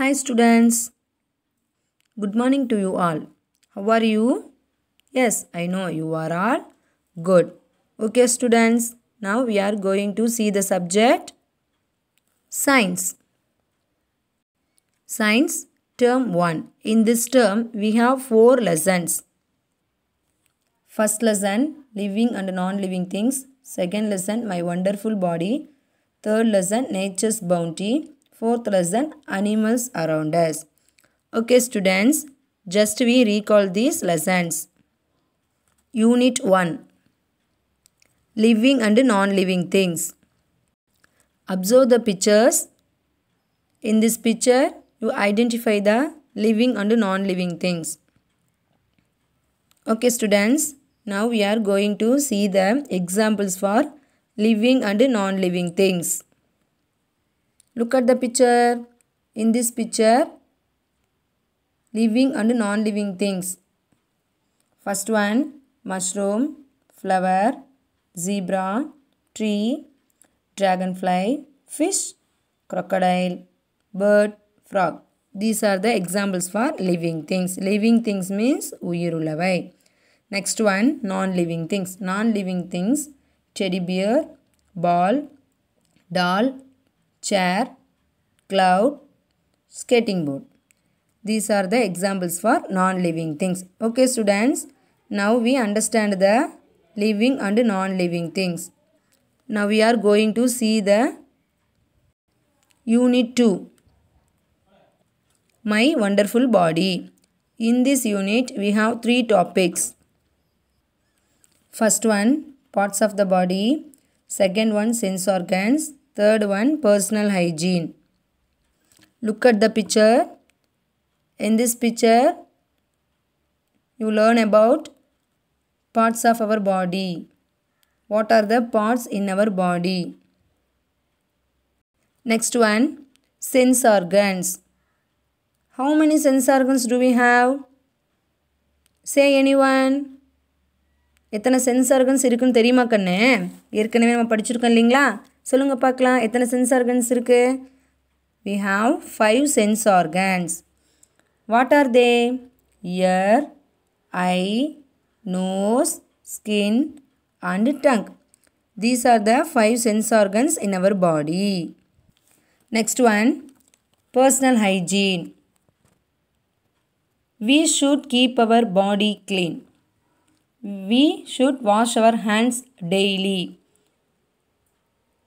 Hi students. Good morning to you all. How are you? Yes, I know you are all good. Okay students, now we are going to see the subject Science. Science term 1. In this term we have 4 lessons. First lesson living and non-living things. Second lesson my wonderful body. Third lesson nature's bounty Fourth lesson, animals around us. Okay students, just we recall these lessons. Unit 1. Living and non-living things. Observe the pictures. In this picture, you identify the living and non-living things. Okay students, now we are going to see the examples for living and non-living things. Look at the picture. In this picture, living and non-living things. First one, mushroom, flower, zebra, tree, dragonfly, fish, crocodile, bird, frog. These are the examples for living things. Living things means uyirulavai. Next one, non-living things. Non-living things, teddy bear, ball, doll, chair, cloud, skating board. These are the examples for non-living things. Okay students, now we understand the living and non-living things. Now we are going to see the Unit 2. My wonderful body. In this unit, we have three topics. First one, parts of the body. Second one, sense organs. Third one, personal hygiene. Look at the picture. In this picture, you learn about parts of our body. What are the parts in our body? Next one, sense organs. How many sense organs do we have? Say any one எத்தனை sense organs இருக்குன்னு தெரியுமா கண்ணு ஏற்கனவே நம்ம படிச்சிருக்கோம் இல்லைங்களா சொல்லுங்கள் பார்க்கலாம் எத்தனை சென்ஸ் ஆர்கன்ஸ் இருக்குது we have five sense organs what are they ear eye nose skin and tongue these are the five sense organs in our body next one personal hygiene we should keep our body clean we should wash our hands daily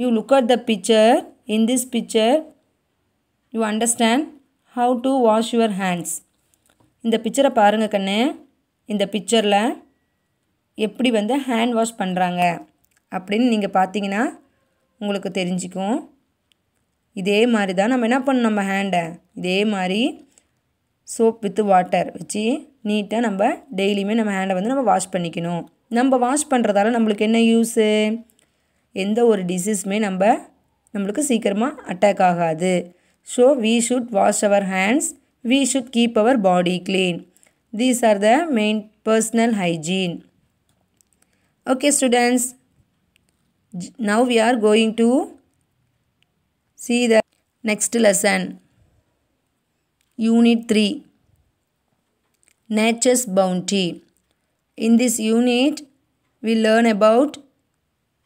you look at the picture in this picture you understand how to wash your hands இந்த பிக்சரை பாருங்கள் கண்ணு இந்த பிக்சரில் எப்படி வந்து hand wash பண்ணுறாங்க அப்படின்னு நீங்கள் பார்த்தீங்கன்னா உங்களுக்கு தெரிஞ்சுக்கும் இதே மாதிரி தான் நம்ம என்ன பண்ணணும் நம்ம ஹேண்டை இதே மாதிரி சோப் வித் வாட்டர் வச்சு நீட்டாக நம்ம டெய்லியுமே நம்ம ஹேண்டை வந்து நம்ம வாஷ் பண்ணிக்கணும் நம்ம வாஷ் பண்ணுறதால நம்மளுக்கு என்ன யூஸு எந்த ஒரு டிசீஸுமே நம்ம நம்மளுக்கு சீக்கிரமாக அட்டாக் ஆகாது so we should wash our hands we should keep our body clean these are the main personal hygiene okay students now we are going to see the next lesson unit three nature's bounty. In this unit, we learn about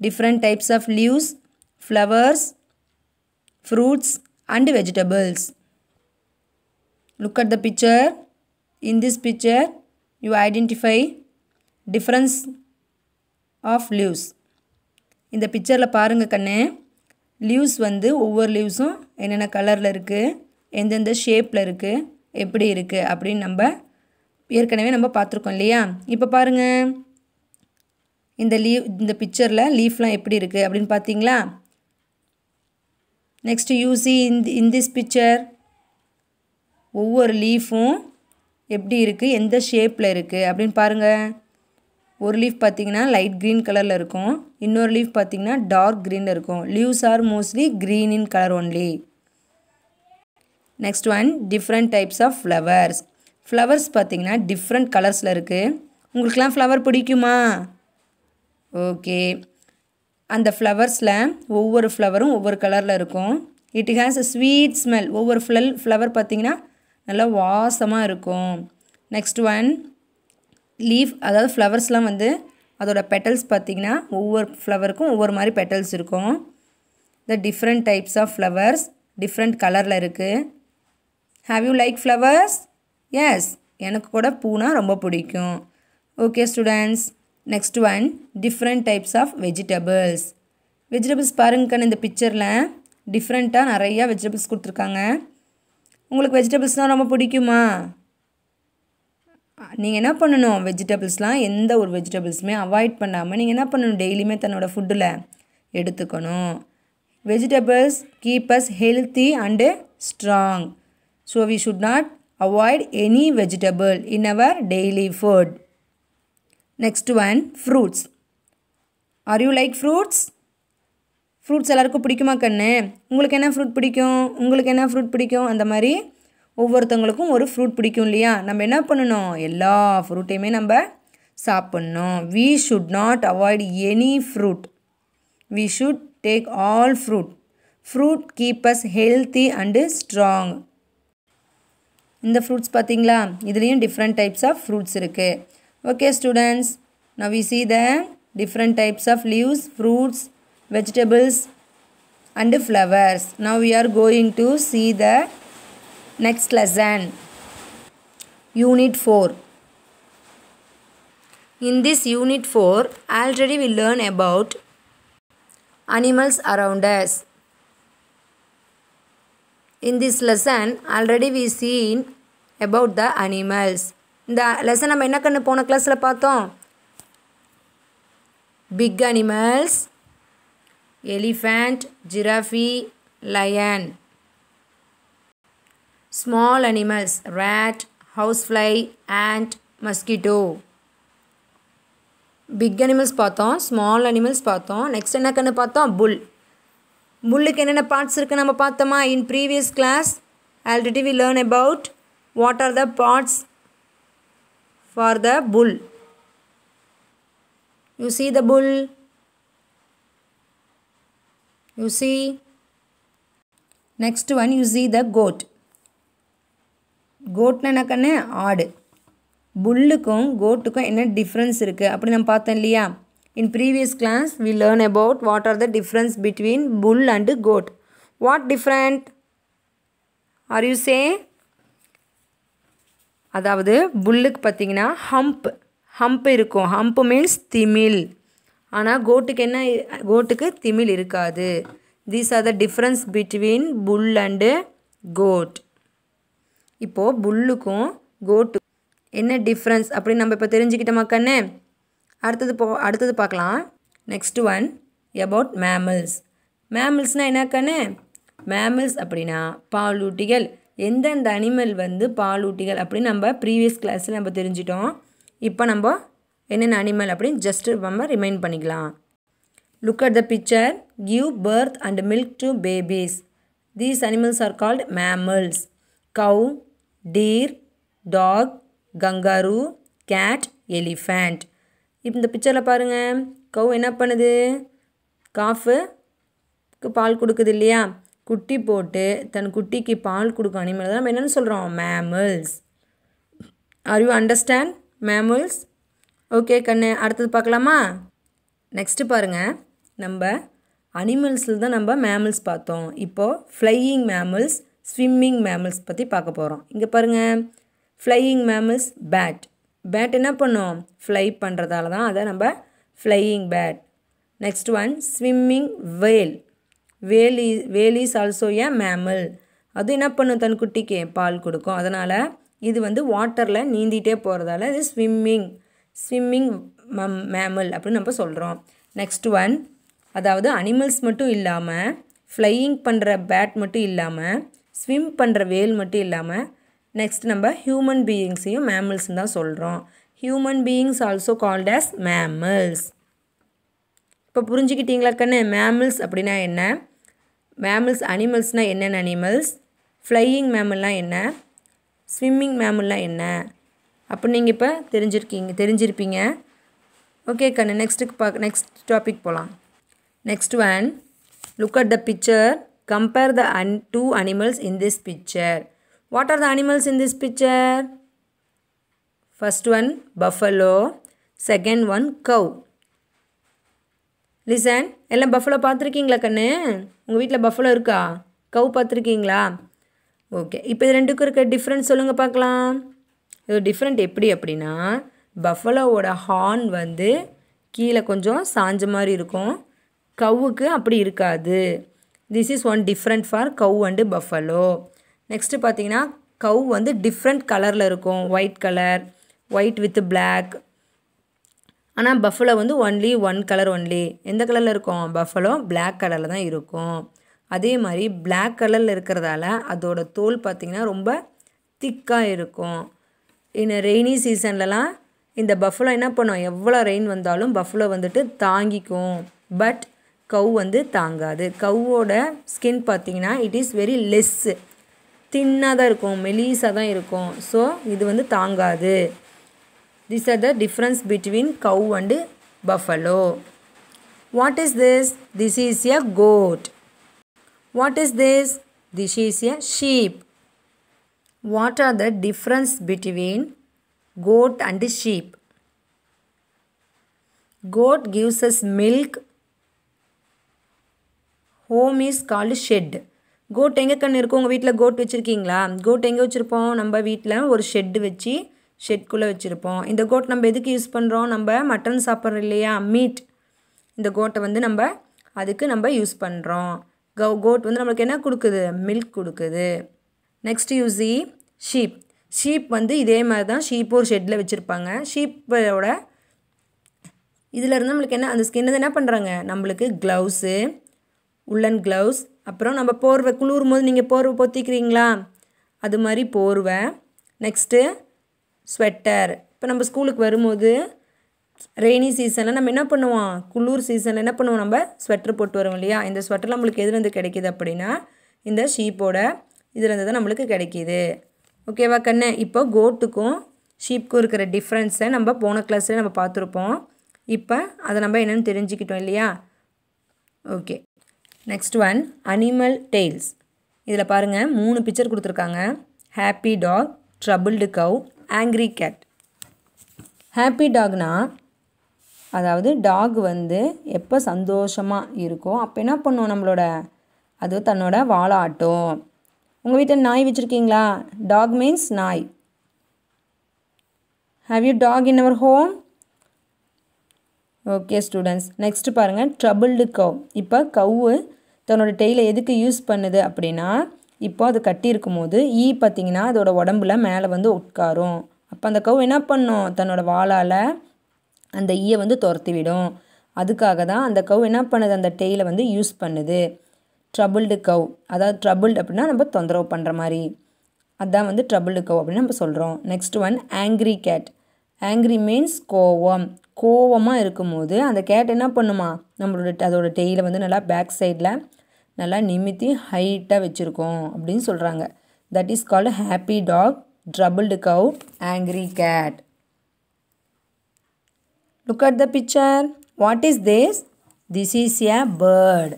different types of leaves, flowers, fruits and vegetables. Look at the picture. In this picture, you identify difference of leaves இந்த பிக்சரில் பாருங்கள் கண்ணு leaves வந்து ஒவ்வொரு லீவ்ஸும் என்னென்ன கலரில் இருக்குது எந்தெந்த ஷேப்பில் இருக்குது எப்படி இருக்குது அப்படின்னு நம்ம ஏற்கனவே நம்ம பார்த்துருக்கோம் இல்லையா இப்போ பாருங்கள் இந்த லீவ் இந்த பிக்சரில் லீஃப்லாம் எப்படி இருக்குது அப்படின்னு பார்த்தீங்களா next you see in in this picture ஒவ்வொரு லீஃபும் எப்படி இருக்குது எந்த ஷேப்பில் இருக்குது அப்படின்னு பாருங்கள் ஒரு லீஃப் பார்த்தீங்கன்னா லைட் க்ரீன் கலரில் இருக்கும் இன்னொரு லீஃப் பார்த்தீங்கன்னா டார்க் க்ரீனில் இருக்கும் leaves are mostly green in colour only next one different types of flowers flowers பார்த்தீங்கன்னா டிஃப்ரெண்ட் கலர்ஸில் இருக்குது உங்களுக்குலாம் ஃப்ளவர் பிடிக்குமா ஓகே அந்த ஃப்ளவர்ஸில் ஒவ்வொரு ஃப்ளவரும் ஒவ்வொரு கலரில் இருக்கும் it has a sweet smell ஒவ்வொரு ஃப்ளல் ஃப்ளவர் பார்த்திங்கன்னா நல்லா வாசமாக இருக்கும் நெக்ஸ்ட் ஒன் லீஃப் அதாவது ஃப்ளவர்ஸ்லாம் வந்து அதோட பெட்டல்ஸ் பார்த்திங்கன்னா ஒவ்வொரு ஃப்ளவருக்கும் ஒவ்வொரு மாதிரி பெட்டல்ஸ் இருக்கும் the different types of flowers different கலரில் இருக்குது have you like flowers yes எனக்கு கூட பூனா ரொம்ப பிடிக்கும் okay students next one different types of vegetables vegetables பாருங்கன்னு இந்த பிக்சரில் டிஃப்ரெண்ட்டாக நிறையா வெஜிடபிள்ஸ் கொடுத்துருக்காங்க உங்களுக்கு வெஜிடபிள்ஸ்னால் ரொம்ப பிடிக்குமா நீங்கள் என்ன பண்ணணும் வெஜிடபிள்ஸ்லாம் எந்த ஒரு வெஜிடபிள்ஸுமே அவாய்ட் பண்ணாமல் நீங்கள் என்ன பண்ணணும் டெய்லியுமே தன்னோட ஃபுட்டில் எடுத்துக்கணும் vegetables keep us healthy and strong so we should not avoid any vegetable in our daily food next one fruits are you like fruits fruits எல்லாருக்கும் பிடிக்குமா கண்ணு உங்களுக்கு என்ன ஃப்ரூட் பிடிக்கும் உங்களுக்கு என்ன ஃப்ரூட் பிடிக்கும் அந்த மாதிரி ஒவ்வொருத்தவங்களுக்கும் ஒரு ஃப்ரூட் பிடிக்கும் இல்லையா நம்ம என்ன பண்ணணும் எல்லா ஃப்ரூட்டையுமே நம்ம சாப்பிட்ணும் we should not avoid any fruit we should take all fruit fruit keep us healthy and strong இந்த ஃப்ரூட்ஸ் பார்த்தீங்களா இதுலேயும் டிஃப்ரெண்ட் டைப்ஸ் ஆஃப் ஃப்ரூட்ஸ் இருக்குது Okay students, now we see the different types of leaves, fruits, vegetables and flowers. Now we are going to see the next lesson. Unit 4. In this unit 4, already we learn about animals around us. In this lesson, already we seen about the animals. இந்த lesson நம்ம என்ன கண்ணு போன கிளாஸில் பார்த்தோம் big animals elephant giraffe lion small animals rat house fly and mosquito big animals பார்த்தோம் small animals பார்த்தோம் next என்ன கண்ணு பார்த்தோம் புல் புல்லுக்கு என்னென்ன பார்ட்ஸ் இருக்குது நம்ம பார்த்தோமா in previous class already we learn about what are the parts for the bull. You see the bull? You see? Next one, you see the goat. Goat na nakane odd. Bull kum, goat kum, in a difference irukku. Apadhi nam paathan liya? In previous class, we learn about what are the difference between bull and goat. What different? Are you saying? அதாவது புல்லுக்கு பார்த்திங்கன்னா hump hump இருக்கும் hump means திமில் ஆனால் கோட்டுக்கு என்ன கோட்டுக்கு திமில் இருக்காது these are the difference between bull and goat இப்போது புல்லுக்கும் கோட்டு என்ன டிஃப்ரென்ஸ் அப்படின்னு நம்ம இப்போ தெரிஞ்சுக்கிட்டோமா கண்ணே அடுத்தது போ அடுத்தது பார்க்கலாம் நெக்ஸ்ட் ஒன் அபவுட் மேமல்ஸ் மேமல்ஸ்னால் என்ன கண்ணே மேமல்ஸ் அப்படின்னா பாலூட்டிகள் எந்தெந்த அனிமல் வந்து பாலூட்டிகள் அப்படின்னு நம்ம ப்ரீவியஸ் கிளாஸில் நம்ம தெரிஞ்சிட்டோம் இப்போ நம்ம என்னென்ன அனிமல் அப்படின்னு ஜஸ்ட் நம்ம ரிமைண்ட் பண்ணிக்கலாம் look at the picture give birth and milk to babies these animals are called mammals cow deer dog kangaroo cat elephant இப்போ இந்த பிக்சரில் பாருங்கள் கவு என்ன பண்ணுது காஃபுக்கு பால் கொடுக்குது இல்லையா குட்டி போட்டு தன் குட்டிக்கு பால் கொடுக்கும் அனிமல் தான் நம்ம என்னென்னு சொல்கிறோம் mammals are you understand mammals okay கண்ணு அடுத்தது பார்க்கலாமா நெக்ஸ்ட்டு பாருங்கள் நம்ம அனிமல்ஸில் தான் நம்ம மேமல்ஸ் பார்த்தோம் இப்போது ஃப்ளையிங் மேமல்ஸ் ஸ்விம்மிங் மேமல்ஸ் பற்றி பார்க்க போகிறோம் இங்கே பாருங்கள் ஃப்ளையிங் மேமல்ஸ் பேட் பேட் என்ன பண்ணோம் ஃப்ளை பண்ணுறதால தான் அதை நம்ம flying bat next one swimming whale வேலி இ இஸ் ஆல்சோ ஏ மேமல் அது என்ன பண்ணும் தன் குட்டிக்கு பால் கொடுக்கும் அதனால் இது வந்து வாட்டரில் நீந்திகிட்டே போகிறதால இது ஸ்விம்மிங் ஸ்விம்மிங் மம் மேமல் அப்படின்னு நம்ம சொல்கிறோம் நெக்ஸ்ட் ஒன் அதாவது அனிமல்ஸ் மட்டும் இல்லாமல் ஃப்ளையிங் பண்ணுற பேட் மட்டும் இல்லாமல் ஸ்விம் பண்ணுற வேல் மட்டும் இல்லாமல் நெக்ஸ்ட் நம்ம ஹியூமன் பீயிங்ஸையும் மேமல்ஸ் தான் சொல்கிறோம் human beings also called as mammals இப்போ புரிஞ்சுக்கிட்டீங்களா கண்ணு மேமல்ஸ் அப்படின்னா என்ன மேமல்ஸ் அனிமல்ஸ்னால் என்னென்ன அனிமல்ஸ் ஃப்ளையிங் மேமெல்லாம் என்ன ஸ்விம்மிங் மேமல்லாம் என்ன அப்படின்னு நீங்கள் இப்போ தெரிஞ்சிருக்கீங்க தெரிஞ்சிருப்பீங்க ஓகே கண்ணு நெக்ஸ்ட்டுக்கு பார்க்க நெக்ஸ்ட் டாபிக் போகலாம் next one look at the picture compare the அன் two animals in this picture what are the animals in this picture first one buffalo second one cow listen எல்லாம் பஃபலோ பார்த்துருக்கீங்களா கண்ணு உங்கள் வீட்டில் பஃபலோ இருக்கா கவு பார்த்துருக்கீங்களா ஓகே இப்போ இது ரெண்டுக்கும் இருக்க டிஃப்ரெண்ட் சொல்லுங்கள் பார்க்கலாம் இது டிஃப்ரெண்ட் எப்படி அப்படின்னா பஃபலோவோட ஹார்ன் வந்து கீழே கொஞ்சம் சாஞ்ச மாதிரி இருக்கும் கவுக்கு அப்படி இருக்காது this is one different for cow and buffalo next பார்த்தீங்கன்னா கவ் வந்து டிஃப்ரெண்ட் கலரில் இருக்கும் white colour white with black ஆனால் பஃபலோ வந்து ஒன்லி ஒன் கலர் ஒன்லி எந்த கலரில் இருக்கும் பஃபலோ பிளாக் கலரில் தான் இருக்கும் அதே மாதிரி பிளாக் கலரில் இருக்கிறதால அதோட தோல் பார்த்திங்கன்னா ரொம்ப திக்காக இருக்கும் இன்னும் ரெய்னி சீசன்லலாம் இந்த பஃபலோ என்ன பண்ணும் எவ்வளோ ரெயின் வந்தாலும் பஃபலோ வந்துட்டு தாங்கிக்கும் பட் கவு வந்து தாங்காது கவ்வோட ஸ்கின் பார்த்திங்கன்னா இட் இஸ் வெரி லெஸ்ஸு தின்னாக தான் இருக்கும் மெலீஸாக தான் இருக்கும் ஸோ இது வந்து தாங்காது These are the difference between cow and buffalo. What is this? This is a goat. What is this? This is a sheep. What are the difference between goat and sheep? Goat gives us milk. Home is called shed. goat enga கண்ணு irukku unga veetla goat வச்சுருக்கீங்களா goat enga vechirpom namba veetla or shed vechi ஷெட்குள்ளே வச்சுருப்போம் இந்த code நம்ம எதுக்கு use பண்ணுறோம் நம்ம mutton சாப்பிட்றோம் இல்லையா மீட் இந்த கோட்டை வந்து நம்ம அதுக்கு நம்ம யூஸ் பண்ணுறோம் கவ் கோட் வந்து நம்மளுக்கு என்ன கொடுக்குது மில்க் கொடுக்குது நெக்ஸ்ட் யூஸி ஷீப் ஷீப் வந்து இதே மாதிரி தான் ஷீப் ஒரு ஷெட்டில் வச்சுருப்பாங்க ஷீப்போட இதிலேருந்து நம்மளுக்கு என்ன அந்த வந்து என்ன பண்ணுறாங்க நம்மளுக்கு க்ளவுஸு உள்ளன் க்ளவுஸ் அப்புறம் நம்ம போர்வை குளிரும் போது நீங்கள் போர்வை பொத்திக்கிறீங்களா அது மாதிரி போர்வை நெக்ஸ்ட்டு ஸ்வெட்டர் இப்போ நம்ம ஸ்கூலுக்கு வரும்போது ரெய்னி சீசனில் நம்ம என்ன பண்ணுவோம் குளிர் சீசனில் என்ன பண்ணுவோம் நம்ம ஸ்வெட்டர் போட்டு வருவோம் இல்லையா இந்த ஸ்வெட்டர் நம்மளுக்கு எதுலேருந்து கிடைக்கிது அப்படின்னா இந்த ஷீப்போட இதுலேருந்து தான் நம்மளுக்கு கிடைக்கிது ஓகேவா கண்ணு இப்போ கோட்டுக்கும் ஷீப்க்கும் இருக்கிற டிஃப்ரென்ஸை நம்ம போன கிளாஸில் நம்ம பார்த்துருப்போம் இப்போ அதை நம்ம என்னென்னு தெரிஞ்சுக்கிட்டோம் இல்லையா okay next one animal tails இதில் பாருங்கள் மூணு பிக்சர் கொடுத்துருக்காங்க happy dog troubled cow angry cat happy டாக்னா அதாவது டாக் வந்து எப்போ சந்தோஷமாக இருக்கோ அப்போ என்ன பண்ணும் நம்மளோட அது தன்னோட வாழாட்டும் உங்கள் வீட்டில் நாய் வச்சுருக்கீங்களா டாக் மீன்ஸ் நாய் have you dog in our home okay students next பாருங்கள் ட்ரபிள்டு கவ் இப்போ கவ்வு தன்னோட டெய்லை எதுக்கு யூஸ் பண்ணுது அப்படின்னா இப்போ அது கட்டியிருக்கும் போது ஈ பார்த்திங்கன்னா அதோட உடம்புல மேலே வந்து உட்காரும் அப்போ அந்த கவு என்ன பண்ணும் தன்னோட வாளால் அந்த ஈயை வந்து துரத்தி விடும் அதுக்காக தான் அந்த கவு என்ன பண்ணுது அந்த டெய்லை வந்து யூஸ் பண்ணுது ட்ரபுள்டு கவ் அதாவது ட்ரபுள்டு அப்படின்னா நம்ம தொந்தரவு பண்ணுற மாதிரி அதுதான் வந்து ட்ரபுள்டு கவ் அப்படின்னு நம்ம சொல்கிறோம் next one angry cat angry means கோவம் கோவமாக இருக்கும்போது அந்த கேட் என்ன பண்ணுமா நம்மளோட அதோட டெய்லை வந்து நல்லா பேக் சைடில் நல்லா நிமித்தி ஹைட்டாக வச்சுருக்கோம் அப்படின்னு சொல்கிறாங்க that is called happy dog troubled cow angry cat look at the picture what is this this is a bird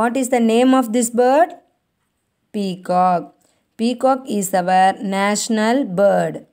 what is the name of this bird peacock peacock is our national bird